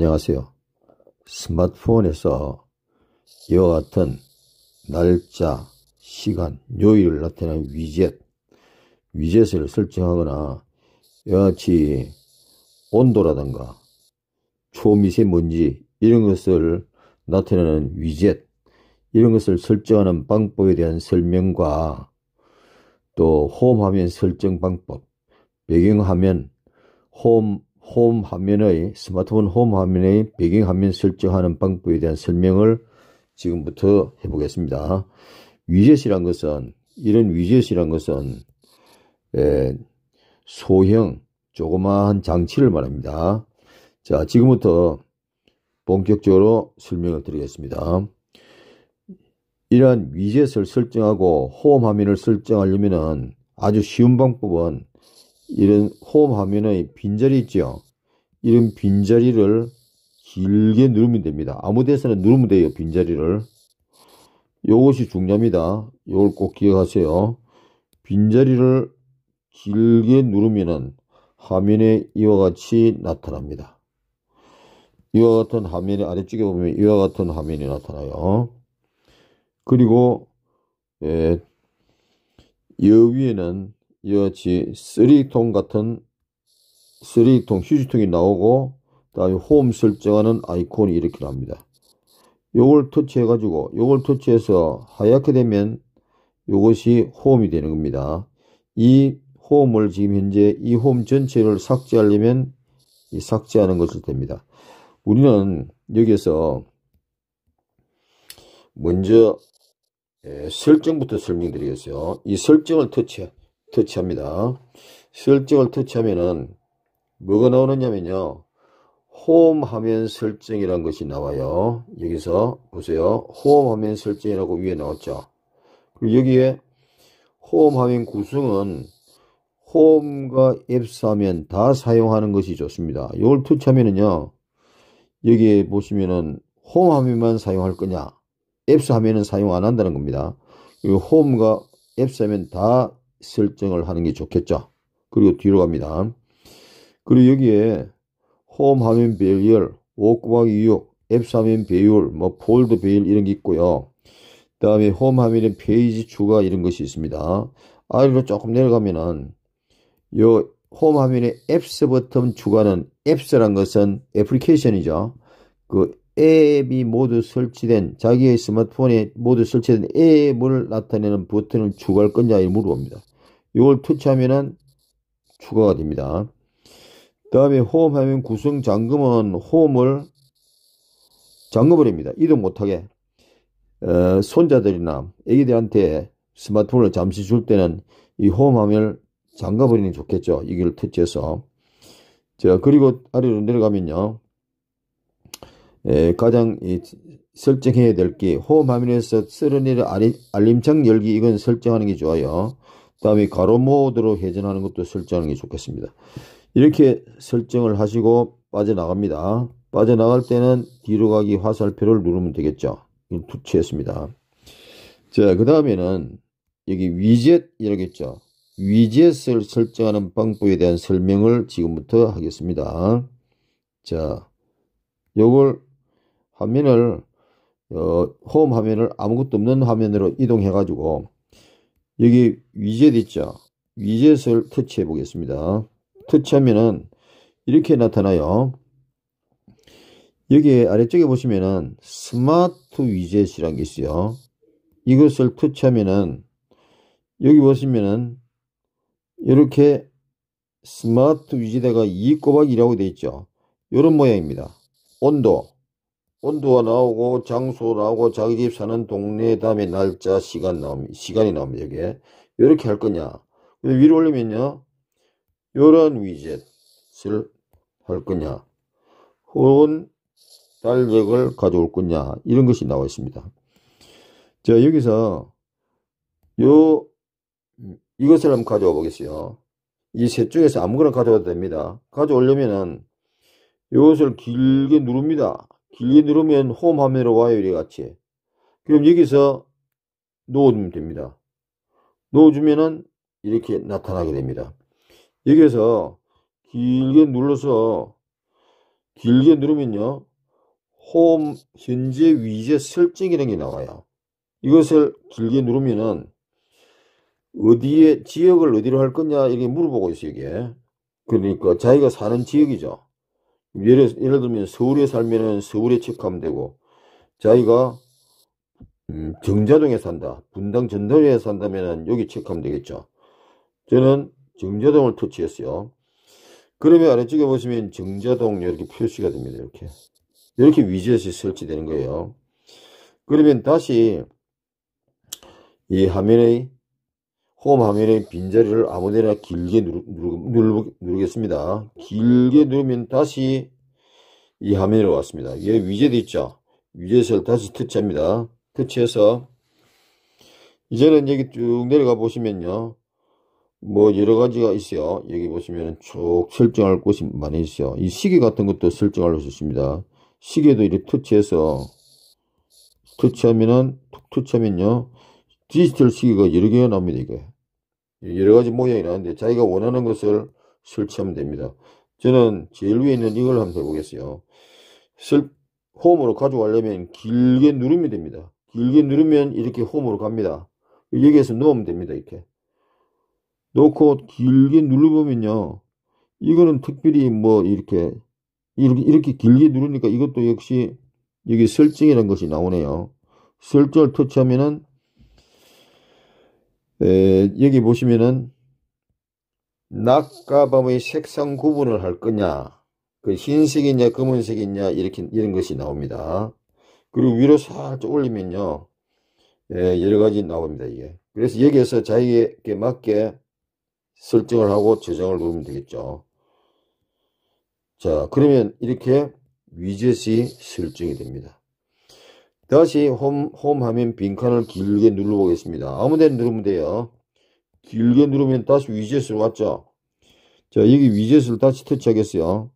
안녕하세요. 스마트폰에서 이와 같은 날짜, 시간, 요일을 나타내는 위젯, 위젯을 설정하거나 이와 같이 온도라든가 초미세먼지 이런 것을 나타내는 위젯, 이런 것을 설정하는 방법에 대한 설명과 또 홈화면 설정 방법, 배경화면, 홈홈 화면의 스마트폰 홈 화면의 배경 화면 설정하는 방법에 대한 설명을 지금부터 해보겠습니다. 위젯이란 것은 이런 위젯이란 것은 소형 조그마한 장치를 말합니다. 자 지금부터 본격적으로 설명을 드리겠습니다. 이러한 위젯을 설정하고 홈 화면을 설정하려면 아주 쉬운 방법은 이런 홈화면에 빈자리 있죠? 이런 빈자리를 길게 누르면 됩니다. 아무 데서나 누르면 돼요. 빈자리를. 요것이 중요합니다. 요걸 꼭 기억하세요. 빈자리를 길게 누르면은 화면에 이와 같이 나타납니다. 이와 같은 화면이 아래쪽에 보면 이와 같은 화면이 나타나요. 그리고 예, 여기에는 이같이 와 쓰리통 같은 쓰리통 휴지통이 나오고 다음에 홈 설정하는 아이콘이 이렇게 나옵니다. 요걸 터치해 가지고 요걸 터치해서 하얗게 되면 요것이 홈이 되는 겁니다. 이홈을 지금 현재 이 홈 전체를 삭제하려면 이 삭제하는 것을 됩니다. 우리는 여기에서 먼저 예, 설정부터 설명드리겠어요. 이 설정을 터치해 터치합니다. 설정을 터치하면은 뭐가 나오느냐면요. 홈 화면 설정이라는 것이 나와요. 여기서 보세요. 홈 화면 설정이라고 위에 나왔죠. 그리고 여기에 홈 화면 구성은 홈과 앱사면 다 사용하는 것이 좋습니다. 이걸 터치하면은요. 여기에 보시면은 홈 화면만 사용할 거냐 앱스 화면은 사용 안 한다는 겁니다. 홈과 앱스 화면 다 설정을 하는 게 좋겠죠. 그리고 뒤로 갑니다. 그리고 여기에 홈 화면 배열, 5 곱하기 6, F3면 배율, 뭐 폴드 배율 이런 게 있고요. 그 다음에 홈 화면에 페이지 추가 이런 것이 있습니다. 아래로 조금 내려가면은 요홈 화면에 앱스 버튼 추가는 앱스란 것은 애플리케이션이죠. 그 앱이 모두 설치된 자기의 스마트폰에 모두 설치된 앱을 나타내는 버튼을 추가할 거냐 이 물어봅니다. 이걸 터치하면은 추가가 됩니다. 다음에 호흡하면 구성 잠금은 호흡을 잠궈버립니다. 이동 못하게 어, 손자들이나 애기들한테 스마트폰을 잠시 줄 때는 이 호흡함을 잠가버리는 게 좋겠죠. 이걸 터치해서. 자, 그리고 아래로 내려가면요. 에, 가장 이, 설정해야 될 게 호흡 화면에서 쓰러내려 알림창 열기 이건 설정하는 게 좋아요. 그 다음에 가로 모드로 회전하는 것도 설정하는 게 좋겠습니다. 이렇게 설정을 하시고 빠져나갑니다. 빠져나갈 때는 뒤로 가기 화살표를 누르면 되겠죠. 투치했습니다. 자, 그 다음에는 여기 위젯 이라겠죠. 위젯을 설정하는 방법에 대한 설명을 지금부터 하겠습니다. 자, 요걸 화면을 어, 홈 화면을 아무것도 없는 화면으로 이동해 가지고 여기 위젯 있죠? 위젯을 터치해 보겠습니다. 터치하면은 이렇게 나타나요. 여기 아래쪽에 보시면은 스마트 위젯이란 게 있어요. 이것을 터치하면은 여기 보시면은 이렇게 스마트 위젯에가 2 꼬박이라고 되어 있죠. 이런 모양입니다. 온도, 온도가 나오고 장소 나오고 자기 집 사는 동네 다음에 날짜 시간 나옵니 시간이 나옵니다. 여기에 이렇게 할 거냐 근 위로 올리면요 요런 위젯을 할 거냐 혹은 달력을 가져올 거냐 이런 것이 나와 있습니다. 자 여기서 요 이것을 한번 가져와 보겠어요. 이 셋 중에서 아무거나 가져와도 됩니다. 가져오려면은 이것을 길게 누릅니다. 길게 그렇죠. 누르면 홈 화면으로 와요 이래같이 그럼 여기서 놓으면 됩니다 놓으면은 이렇게 나타나게 됩니다 여기에서 길게 눌러서 길게 누르면요 홈 현재 위치 설정이라는 게 나와요 이것을 길게 누르면은 어디에 지역을 어디로 할 거냐 이게 물어보고 있어요 이게 그러니까 자기가 사는 지역이죠 예를, 예를 들면 서울에 살면은 서울에 체크하면 되고 자기가 음, 정자동에 산다 분당 전도에 산다면은 여기 체크하면 되겠죠 저는 정자동을 터치했어요 그러면 아래 쪽에 보시면 정자동 이렇게 표시가 됩니다 이렇게 이렇게 위젯이 설치되는 거예요 그러면 다시 이 화면의 홈 화면의 빈자리를 아무데나 길게 누르, 누르, 겠습니다 길게 누르면 다시 이 화면으로 왔습니다. 여기 예, 위젯 있죠? 위젯을 다시 터치합니다. 터치해서 이제는 여기 쭉 내려가 보시면요. 뭐 여러 가지가 있어요. 여기 보시면 쭉 설정할 곳이 많이 있어요. 이 시계 같은 것도 설정할 수 있습니다. 시계도 이렇게 터치해서 터치하면은 툭 터치하면요. 디지털 시계가 여러 개가 나옵니다. 이게 여러 가지 모양이 나는데 자기가 원하는 것을 설치하면 됩니다. 저는 제일 위에 있는 이걸 한번 해보겠어요. 셀, 홈으로 가져가려면 길게 누르면 됩니다. 길게 누르면 이렇게 홈으로 갑니다. 여기에서 놓으면 됩니다. 이렇게 놓고 길게 눌러보면요. 이거는 특별히 뭐 이렇게 이렇게, 이렇게 길게 누르니까 이것도 역시 여기 설정이라는 것이 나오네요. 설정을 터치하면은 에, 여기 보시면은 낙과 밤의 색상 구분을 할 거냐 그 흰색이냐 검은색이냐 이렇게 이런 것이 나옵니다 그리고 위로 살짝 올리면요 예, 여러 가지 나옵니다 이게 그래서 여기에서 자기에게 맞게 설정을 하고 저장을 누르면 되겠죠 자 그러면 이렇게 위젯이 설정이 됩니다 다시 홈, 홈 화면 빈칸을 길게 눌러보겠습니다. 아무 데나 누르면 돼요. 길게 누르면 다시 위젯으로 왔죠. 자, 여기 위젯을 다시 터치하겠어요.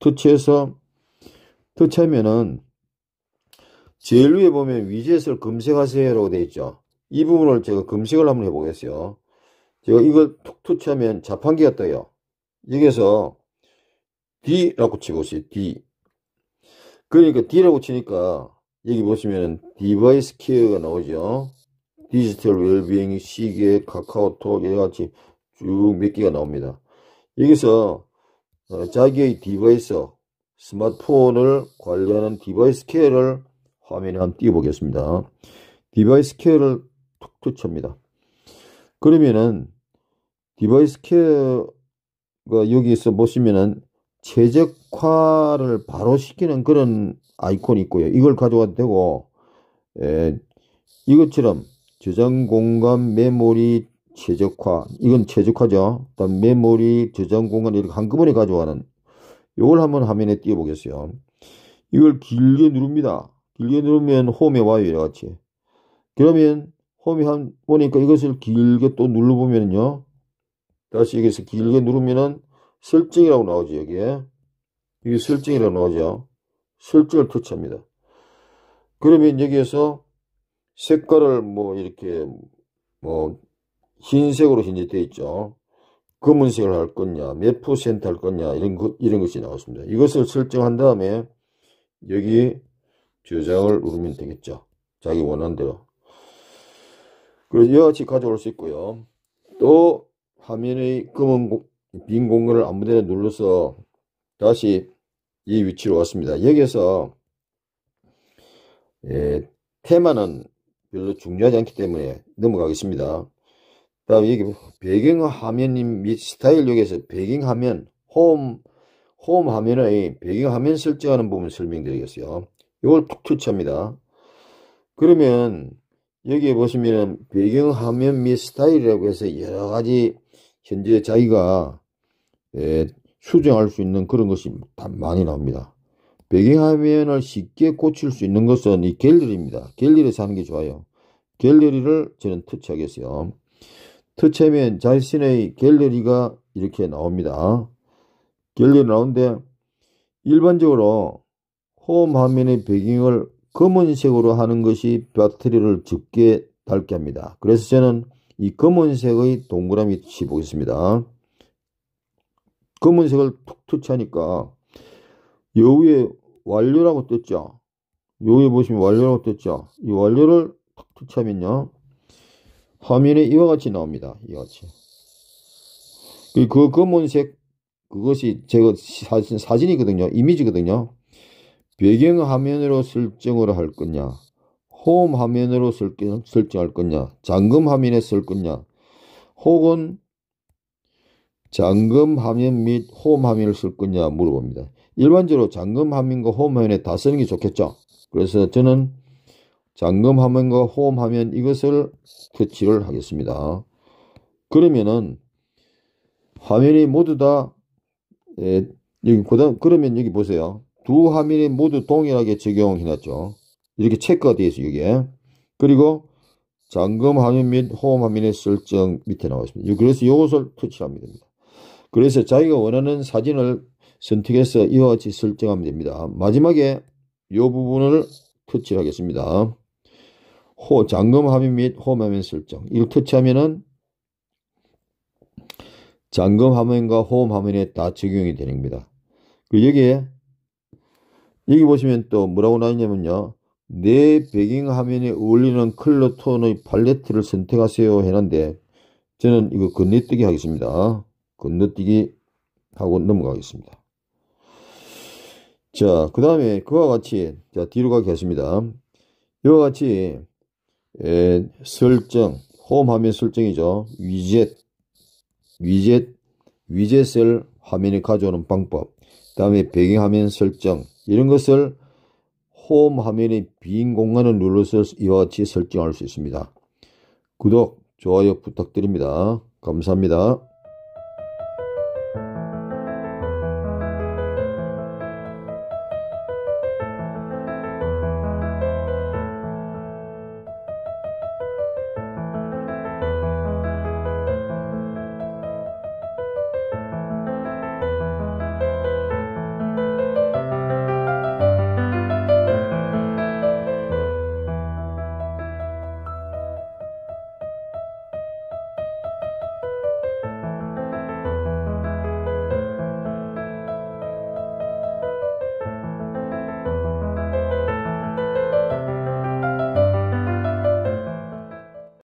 터치해서, 터치하면은, 제일 위에 보면 위젯을 검색하세요라고 되어 있죠. 이 부분을 제가 검색을 한번 해보겠어요. 제가 이걸 툭 터치하면 자판기가 떠요. 여기서 에 D라고 치고 있어요. D. 그러니까 D라고 치니까 여기 보시면은 디바이스 케어가 나오죠. 디지털 웰빙, 시계, 카카오톡 이같이 쭉 몇 개가 나옵니다. 여기서 어, 자기의 디바이스, 스마트폰을 관리하는 디바이스 케어를 화면에 한번 띄워보겠습니다. 디바이스 케어를 툭툭쳅니다 그러면은 디바이스 케어가 여기서 보시면은 최적화를 바로 시키는 그런 아이콘이 있고요. 이걸 가져와도 되고 에, 예, 이것처럼 저장 공간 메모리 최적화 이건 최적화죠. 그다 메모리 저장 공간 이렇게 한꺼번에 가져가는 이걸 한번 화면에 띄워 보겠어요. 이걸 길게 누릅니다. 길게 누르면 홈에 와요 이같이 그러면 홈에한 보니까 이것을 길게 또 눌러보면요. 다시 여기서 길게 누르면은 설정이라고 나오죠 여기에. 이게 설정이라고 나오죠. 술절 표차입니다. 그러면 여기에서 색깔을 뭐 이렇게 뭐 흰색으로 현재 되어 있죠. 검은색을 할 거냐, 몇 퍼센트 할 거냐 이런 것 이런 것이 나왔습니다. 이것을 설정한 다음에 여기 저장을 누르면 되겠죠. 자기 원하는 대로. 그래서 이와 같이 가져올 수 있고요. 또 화면의 검은 빈 공간을 아무데나 눌러서 다시 이 위치로 왔습니다. 여기에서 예, 테마는 별로 중요하지 않기 때문에 넘어가겠습니다. 다음 여기 배경 화면 및 스타일 여기에서 배경 화면 홈, 홈 화면의 배경 화면 설정하는 부분 설명드리겠어요. 이걸 툭 터치합니다. 그러면 여기에 보시면 배경 화면 및 스타일이라고 해서 여러 가지 현재 자기가 예, 수정할 수 있는 그런 것이 많이 나옵니다. 배경화면을 쉽게 고칠 수 있는 것은 이 갤러리입니다. 갤러리에서 하는 게 좋아요. 갤러리를 저는 터치하겠어요. 터치하면 자신의 갤러리가 이렇게 나옵니다. 갤러리 나오는데 일반적으로 홈 화면의 배경을 검은색으로 하는 것이 배터리를 적게 닳게 합니다. 그래서 저는 이 검은색의 동그라미 치보겠습니다. 검은색을 툭 터치하니까 여우의 완료라고 떴죠. 여기에 보시면 완료라고 떴죠. 이 완료를 탁 터치하면요. 화면에 이와 같이 나옵니다. 이와 같이. 그, 그 검은색 그것이 제가 사진, 사진이거든요. 이미지거든요. 배경화면으로 설정을 할 거냐. 홈 화면으로 설정할 거냐. 잠금 화면에 쓸 거냐. 혹은 잠금함면및 호흡 함염을 쓸 거냐 물어봅니다. 일반적으로 장금 함염과 호흡 함에다 쓰는 게 좋겠죠. 그래서 저는 장금 함염과 호흡 함 이것을 터치를 하겠습니다. 그러면은 화면이 모두 다 예, 여기 그다음 그러면 여기 보세요. 두 화면이 모두 동일하게 적용해 놨죠. 이렇게 체크가 되어 있어 여기에. 그리고 잠금 화면 및호 화면의 설정 밑에 나와 있습니다. 그래서 이것을 터치하니다 그래서 자기가 원하는 사진을 선택해서 이와 같이 설정하면 됩니다. 마지막에 이 부분을 터치하겠습니다. 호, 잠금 화면 및 홈 화면 설정. 이걸 터치하면은 잠금 화면과 홈 화면에 다 적용이 됩니다. 그리고 여기에, 여기 보시면 또 뭐라고 나있냐면요. 내 배경 화면에 어울리는 컬러 톤의 팔레트를 선택하세요 해놨는데, 저는 이거 건네뜨기 하겠습니다. 건너뛰기 그 하고 넘어가겠습니다. 자, 그 다음에 그와 같이, 자, 뒤로 가겠습니다. 이와 같이, 에, 예, 설정, 홈 화면 설정이죠. 위젯, 위젯, 위젯을 화면에 가져오는 방법. 그 다음에 배경 화면 설정. 이런 것을 홈 화면의 빈 공간을 눌러서 이와 같이 설정할 수 있습니다. 구독, 좋아요 부탁드립니다. 감사합니다.